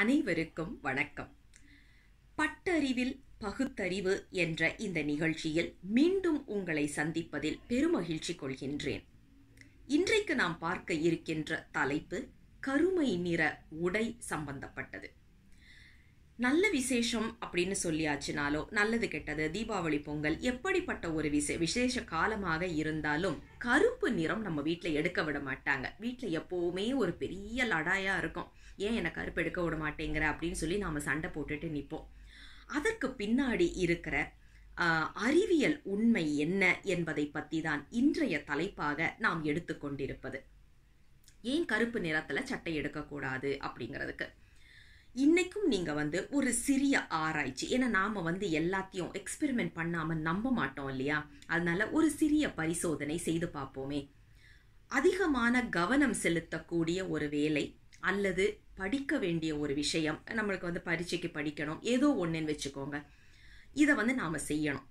அனைவருக்கும் வணக்கம் பட்டறிவில் பகுத்தறிவு என்ற இந்த நிகழ்ச்சியில் மீண்டும் உங்களை சந்திப்பதில் பெருமகிழ்ச்சி கொள்கின்றேன் இன்றைக்கு நாம் பார்க்க இருக்கின்ற தலைப்பு கருமை நிற உடை சம்பந்தப்பட்டது நல்ல விசேஷம் அப்படின்னு சொல்லியாச்சுனாலோ நல்லது கெட்டது தீபாவளி பொங்கல் எப்படிப்பட்ட ஒரு விசே விசேஷ காலமாக இருந்தாலும் கருப்பு நிறம் நம்ம வீட்டில் எடுக்க விட மாட்டாங்க வீட்டில் எப்போவுமே ஒரு பெரிய லடாயாக இருக்கும் ஏன் என்னை கருப்பு எடுக்க விட மாட்டேங்கிற அப்படின்னு சொல்லி நாம் சண்டை போட்டுட்டு நிற்போம் அதற்கு பின்னாடி இருக்கிற அறிவியல் உண்மை என்ன என்பதை பற்றி தான் இன்றைய தலைப்பாக நாம் எடுத்துக்கொண்டிருப்பது ஏன் கருப்பு நிறத்தில் சட்டை எடுக்கக்கூடாது அப்படிங்கிறதுக்கு இன்னைக்கும் நீங்கள் வந்து ஒரு சிறிய ஆராய்ச்சி ஏன்னா நாம் வந்து எல்லாத்தையும் எக்ஸ்பெரிமெண்ட் பண்ணாமல் நம்ப மாட்டோம் இல்லையா அதனால ஒரு சிறிய பரிசோதனை செய்து பார்ப்போமே அதிகமான கவனம் செலுத்தக்கூடிய ஒரு வேலை அல்லது படிக்க வேண்டிய ஒரு விஷயம் நம்மளுக்கு வந்து பரீட்சைக்கு படிக்கணும் ஏதோ ஒன்றுன்னு வச்சுக்கோங்க இதை வந்து நாம் செய்யணும்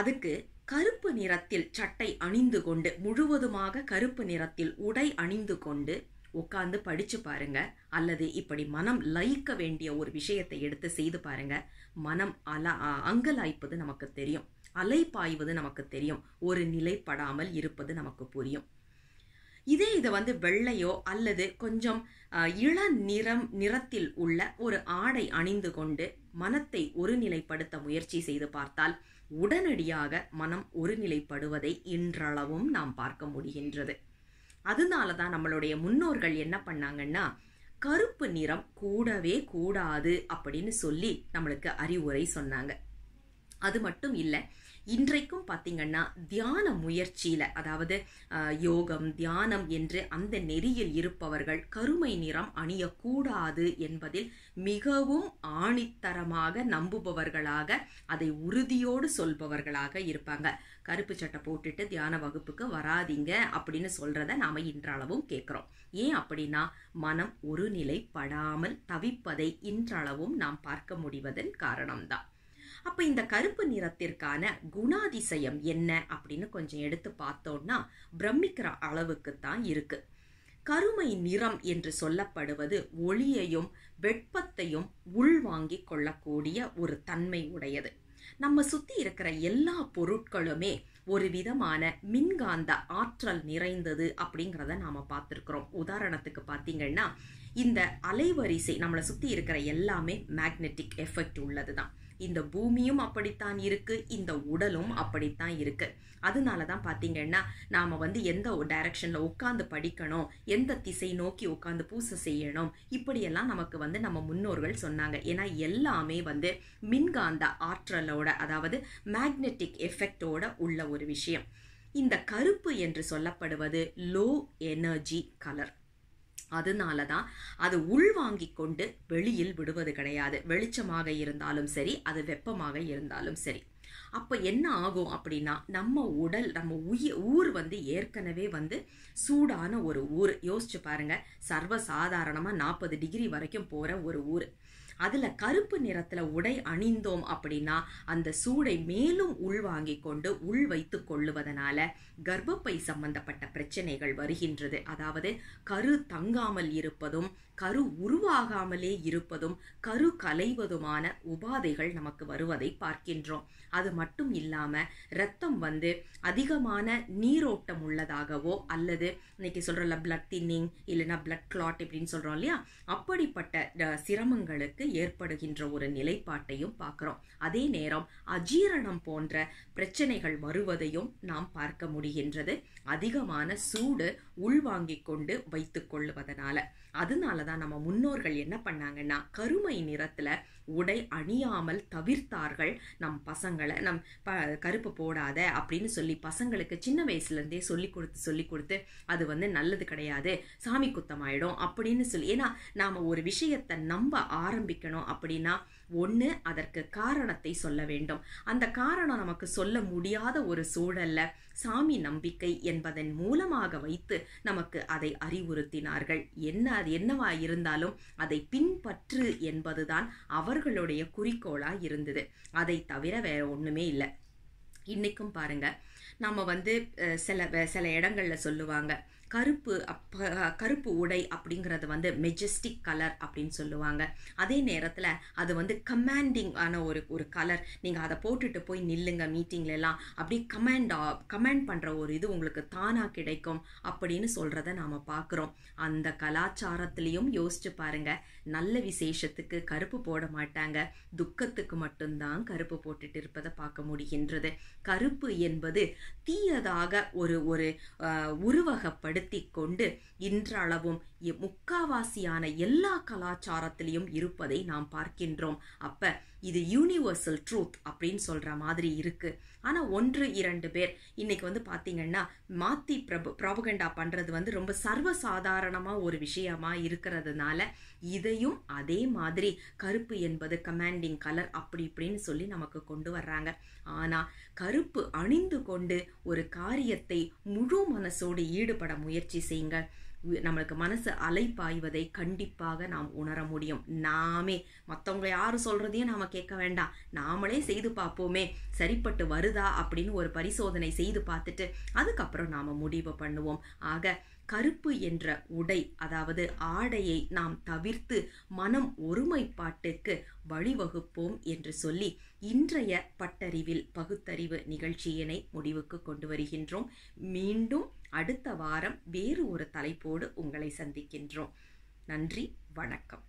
அதுக்கு கருப்பு நிறத்தில் சட்டை அணிந்து கொண்டு முழுவதுமாக கருப்பு நிறத்தில் உடை அணிந்து கொண்டு உட்காந்து படித்து பாருங்க அல்லது இப்படி மனம் லயிக்க வேண்டிய ஒரு விஷயத்தை எடுத்து செய்து பாருங்க மனம் அல அங்கலாய்ப்பது நமக்கு தெரியும் அலை பாய்வது நமக்கு தெரியும் ஒரு நிலைப்படாமல் இருப்பது நமக்கு புரியும் இதே இதை வந்து வெள்ளையோ அல்லது கொஞ்சம் இள நிறம் நிறத்தில் உள்ள ஒரு ஆடை அணிந்து கொண்டு மனத்தை ஒருநிலைப்படுத்த முயற்சி செய்து பார்த்தால் உடனடியாக மனம் ஒருநிலைப்படுவதை இன்றளவும் நாம் பார்க்க முடிகின்றது அதனால தான் நம்மளுடைய முன்னோர்கள் என்ன பண்ணாங்கன்னா கருப்பு நிறம் கூடவே கூடாது அப்படின்னு சொல்லி நம்மளுக்கு அறிவுரை சொன்னாங்க அது மட்டும் இல்லை இன்றைக்கும் பார்த்தீங்கன்னா தியான முயற்சியில் அதாவது யோகம் தியானம் என்று அந்த நெறியில் இருப்பவர்கள் கருமை நிறம் அணியக்கூடாது என்பதில் மிகவும் ஆணித்தரமாக நம்புபவர்களாக அதை உறுதியோடு சொல்பவர்களாக இருப்பாங்க கருப்பு சட்டை போட்டுட்டு தியான வகுப்புக்கு வராதிங்க அப்படின்னு சொல்கிறத நாம் இன்றளவும் கேட்குறோம் ஏன் அப்படின்னா மனம் ஒருநிலைப்படாமல் தவிப்பதை இன்றளவும் நாம் பார்க்க முடிவதன் காரணம்தான் அப்போ இந்த கருப்பு நிறத்திற்கான குணாதிசயம் என்ன அப்படின்னு கொஞ்சம் எடுத்து பார்த்தோம்னா பிரமிக்கிற அளவுக்கு தான் இருக்கு கருமை நிறம் என்று சொல்லப்படுவது ஒளியையும் வெட்பத்தையும் உள்வாங்கி கொள்ளக்கூடிய ஒரு தன்மை உடையது நம்ம சுத்தி இருக்கிற எல்லா பொருட்களுமே ஒரு விதமான மின்காந்த ஆற்றல் நிறைந்தது அப்படிங்கிறத நாம பார்த்துருக்குறோம் உதாரணத்துக்கு பார்த்தீங்கன்னா இந்த அலைவரிசை நம்மளை சுத்தி இருக்கிற எல்லாமே மேக்னெட்டிக் எஃபெக்ட் உள்ளது தான் இந்த பூமியும் அப்படித்தான் இருக்கு இந்த உடலும் அப்படித்தான் இருக்கு அதனால தான் பார்த்தீங்கன்னா நாம் வந்து எந்த டைரக்ஷனில் உட்காந்து படிக்கணும் எந்த திசை நோக்கி உட்காந்து பூசை செய்யணும் இப்படியெல்லாம் நமக்கு வந்து நம்ம முன்னோர்கள் சொன்னாங்க ஏன்னா எல்லாமே வந்து மின்காந்த ஆற்றலோட அதாவது மேக்னெட்டிக் எஃபெக்டோட உள்ள ஒரு விஷயம் இந்த கருப்பு என்று சொல்லப்படுவது லோ எனர்ஜி கலர் அதனால தான் அது உள்வாங்கி கொண்டு வெளியில் விடுவது கிடையாது வெளிச்சமாக இருந்தாலும் சரி அது வெப்பமாக இருந்தாலும் சரி அப்போ என்ன ஆகும் அப்படின்னா நம்ம உடல் நம்ம உயிர் ஊர் வந்து ஏற்கனவே வந்து சூடான ஒரு ஊர் யோசிச்சு பாருங்க சர்வசாதாரணமாக நாற்பது டிகிரி வரைக்கும் போகிற ஒரு ஊர் அதில் கருப்பு நிறத்தில் உடை அணிந்தோம் அப்படின்னா அந்த சூடை மேலும் உள்வாங்கி கொண்டு உள் வைத்து கொள்ளுவதனால கர்ப்பப்பை சம்பந்தப்பட்ட பிரச்சனைகள் வருகின்றது அதாவது கரு தங்காமல் இருப்பதும் கரு உருவாகாமலே இருப்பதும் கரு கலைவதுமான உபாதைகள் நமக்கு வருவதை பார்க்கின்றோம் அது மட்டும் இல்லாமல் ரத்தம் வந்து அதிகமான நீரோட்டம் உள்ளதாகவோ அல்லது இன்னைக்கு சொல்கிறோம்ல பிளட் தின்னிங் இல்லைன்னா பிளட் கிளாட் இப்படின்னு சொல்கிறோம் இல்லையா அப்படிப்பட்ட சிரமங்களுக்கு ஏற்படுகின்ற ஒரு நிலைப்பாட்டையும் பார்க்குறோம் அதே நேரம் அஜீரணம் போன்ற பிரச்சனைகள் வருவதையும் நாம் பார்க்க முடிகின்றது அதிகமான சூடு உள்வாங்கிக் கொண்டு வைத்து கொள்வதனால அதனால தான் நம்ம முன்னோர்கள் என்ன பண்ணாங்கன்னா கருமை நிறத்தில் உடை அணியாமல் தவிர்த்தார்கள் நம் பசங்களை நம் ப கருப்பு போடாத அப்படின்னு சொல்லி பசங்களுக்கு சின்ன வயசுலேருந்தே சொல்லி கொடுத்து சொல்லி கொடுத்து அது வந்து நல்லது கிடையாது சாமி குத்தமாயிடும் அப்படின்னு சொல்லி ஏன்னா நாம் ஒரு விஷயத்தை நம்ப ஆரம்பிக்கணும் அப்படின்னா ஒன்று அதற்கு காரணத்தை சொல்ல வேண்டும் அந்த காரணம் நமக்கு சொல்ல முடியாத ஒரு சூழல்ல சாமி நம்பிக்கை என்பதன் மூலமாக வைத்து நமக்கு அதை அறிவுறுத்தினார்கள் என்ன அது என்னவா இருந்தாலும் அதை பின்பற்று என்பதுதான் அவர்களுடைய குறிக்கோளா இருந்தது அதை தவிர வேற ஒண்ணுமே இல்லை இன்னைக்கும் பாருங்க நம்ம வந்து சில சில இடங்கள்ல சொல்லுவாங்க கருப்பு கருப்பு உடை அப்படிங்கிறது வந்து மெஜஸ்டிக் கலர் அப்படின்னு சொல்லுவாங்க அதே நேரத்தில் அது வந்து கமாண்டிங் ஆன ஒரு ஒரு கலர் நீங்கள் அதை போட்டுட்டு போய் நில்லுங்க எல்லாம் அப்படி கமாண்டா கமாண்ட் பண்ணுற ஒரு இது உங்களுக்கு தானாக கிடைக்கும் அப்படின்னு சொல்கிறத நாம் பார்க்குறோம் அந்த கலாச்சாரத்துலேயும் யோசிச்சு பாருங்க நல்ல விசேஷத்துக்கு கருப்பு போட மாட்டாங்க துக்கத்துக்கு மட்டும்தான் கருப்பு போட்டுட்டு இருப்பதை பார்க்க முடிகின்றது கருப்பு என்பது தீயதாக ஒரு ஒரு உருவகப்படு பயன்படுத்தி கொண்டு இன்றளவும் முக்காவாசியான எல்லா கலாச்சாரத்திலையும் இருப்பதை நாம் பார்க்கின்றோம் அப்ப இது யூனிவர்சல் ட்ரூத் அப்படின்னு சொல்ற மாதிரி இருக்கு ஆனா ஒன்று இரண்டு பேர் இன்னைக்கு வந்து பாத்தீங்கன்னா மாத்தி பிரபு ப்ராபகண்டா பண்றது வந்து ரொம்ப சர்வசாதாரணமா ஒரு விஷயமா இருக்கிறதுனால இதையும் அதே மாதிரி கருப்பு என்பது கமாண்டிங் கலர் அப்படி இப்படின்னு சொல்லி நமக்கு கொண்டு வர்றாங்க ஆனா கருப்பு அணிந்து கொண்டு ஒரு காரியத்தை முழு மனசோடு ஈடுபட முயற்சி செய்யுங்கள் நம்மளுக்கு மனசு அலைப்பாய்வதை கண்டிப்பாக நாம் உணர முடியும் நாமே மற்றவங்க யார் சொல்கிறதையும் நாம் கேட்க வேண்டாம் நாமளே செய்து பார்ப்போமே சரிப்பட்டு வருதா அப்படின்னு ஒரு பரிசோதனை செய்து பார்த்துட்டு அதுக்கப்புறம் நாம் முடிவு பண்ணுவோம் ஆக கருப்பு என்ற உடை அதாவது ஆடையை நாம் தவிர்த்து மனம் ஒருமைப்பாட்டுக்கு வழிவகுப்போம் என்று சொல்லி இன்றைய பட்டறிவில் பகுத்தறிவு நிகழ்ச்சியினை முடிவுக்கு கொண்டு வருகின்றோம் மீண்டும் அடுத்த வாரம் வேறு ஒரு தலைப்போடு உங்களை சந்திக்கின்றோம் நன்றி வணக்கம்